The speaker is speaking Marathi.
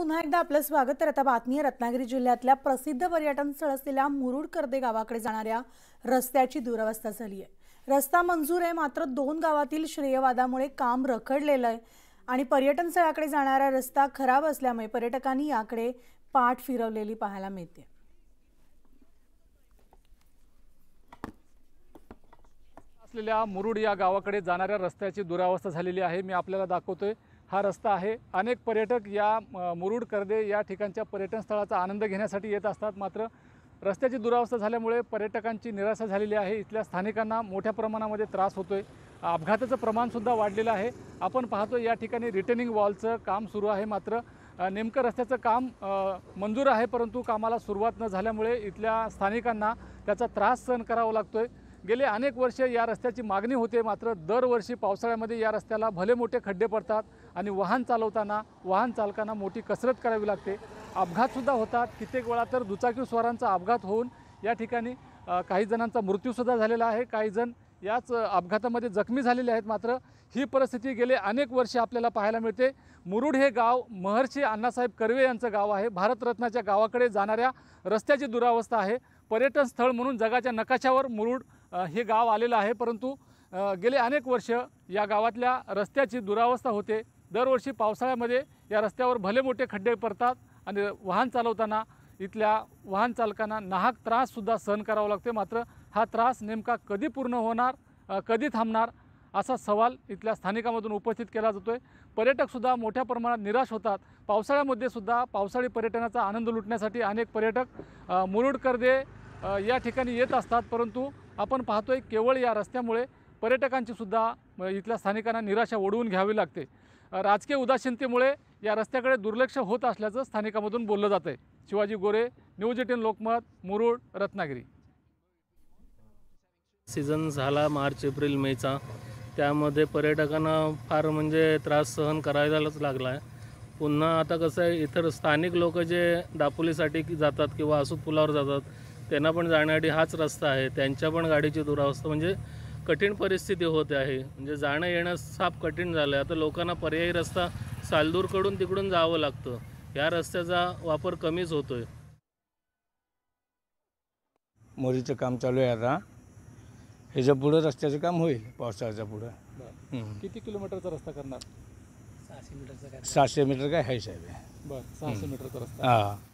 पुन्हा एकदा आपलं स्वागत तर आता बातमी आहे रत्नागिरी जिल्ह्यातल्या प्रसिद्ध पर्यटन स्थळ असलेल्या मुरुड कर्दे गावाकडे जाणाऱ्या रस्त्याची दुरवस्था झाली आहे रस्ता मंजूर आहे मात्र दोन गावातील श्रेयवादामुळे काम रखडलेलं आहे आणि पर्यटन स्थळाकडे जाणारा रस्ता खराब असल्यामुळे पर्यटकांनी याकडे पाठ फिरवलेली पाहायला मिळते असलेल्या मुरुड या गावाकडे जाणाऱ्या रस्त्याची दुरावस्था झालेली आहे मी आपल्याला दाखवतोय हा रस्ता आहे अनेक पर्यटक या मुरुड कर्दे या ठिकाणच्या पर्यटन स्थळाचा आनंद घेण्यासाठी येत असतात मात्र रस्त्याची दुरावस्था झाल्यामुळे पर्यटकांची निराशा झालेली आहे इथल्या स्थानिकांना मोठ्या प्रमाणामध्ये त्रास होतो आहे अपघाताचं प्रमाणसुद्धा वाढलेलं आहे आपण पाहतो या ठिकाणी रिटर्निंग वॉलचं काम सुरू आहे मात्र नेमकं रस्त्याचं काम मंजूर आहे परंतु कामाला सुरुवात न झाल्यामुळे इथल्या स्थानिकांना त्याचा त्रास सहन करावा लागतो आहे गेले अनेक वर्षे या रस्त्याची मागणी होते मात्र दरवर्षी पावसाळ्यामध्ये या रस्त्याला भले मोठे खड्डे पडतात आणि वाहन चालवताना वाहन चालकांना मोठी कसरत करावी लागते अपघातसुद्धा होतात कित्येक वेळा तर दुचाकी दुचाकीस्वारांचा अपघात होऊन या ठिकाणी काही जणांचा मृत्यूसुद्धा झालेला आहे काही जण याच अपघातामध्ये जखमी झालेले आहेत मात्र ही परिस्थिती गेले अनेक वर्षे आपल्याला पाहायला मिळते मुरुड हे गाव महर्षी अण्णासाहेब कर्वे यांचं गाव आहे भारतरत्नाच्या गावाकडे जाणाऱ्या रस्त्याची दुरावस्था आहे पर्यटन स्थळ म्हणून जगाच्या नकाशावर मुरुड हे गाव आलेलं आहे परंतु गेले अनेक वर्ष या गावातल्या रस्त्याची दुरावस्था होते दरवर्षी पावसाळ्यामध्ये या रस्त्यावर भले मोठे खड्डे पडतात आणि वाहन चालवताना इथल्या वाहन चालकांना नाहक त्राससुद्धा सहन करावा लागते मात्र हा त्रास नेमका कधी पूर्ण होणार कधी थांबणार असा सवाल इथल्या स्थानिकामधून उपस्थित केला जातो आहे पर्यटकसुद्धा मोठ्या प्रमाणात निराश होतात पावसाळ्यामध्ये सुद्धा पावसाळी पर्यटनाचा आनंद लुटण्यासाठी अनेक पर्यटक मुरुड कर्दे या ठिकाणी येत असतात परंतु आपण पाहतोय केवळ या रस्त्यामुळे पर्यटकांची सुद्धा इथल्या स्थानिकांना निराशा ओढवून घ्यावी लागते राजकीय उदासीनतेमुळे या रस्त्याकडे दुर्लक्ष होत असल्याचं स्थानिकामधून बोललं जात आहे Shivaji Gore news eighteen Lokmat Murud Ratnagiri season झाला मार्च एप्रिल मेचा त्यामध्ये पर्यटकांना फार म्हणजे त्रास सहन करायलाच लागला आहे पुन्हा आता कसं आहे इतर स्थानिक लोक जे दापोलीसाठी जातात किंवा आसूद पुलावर जातात त्यांना पण जाण्यासाठी हाच रस्ता आहे त्यांच्या पण गाडीची दुरावस्था म्हणजे कठीण परिस्थिती होते आहे म्हणजे जाणं येणं साफ कठीण झालं आहे आता लोकांना पर्यायी रस्ता सालदूरकडून तिकडून जावं लागतं या रस्त्याचा वापर कमीच होतो आहे मोरीचं काम चालू आहे आता ह्याच्या पुढं रस्त्याचं काम होईल पावसाळ्याच्या पुढं किती किलोमीटरचा रस्ता करणार सहाशे मीटरचा सहाशे मीटर काय आहे साहेब बरं सहाशे मीटरचा रस्ता हां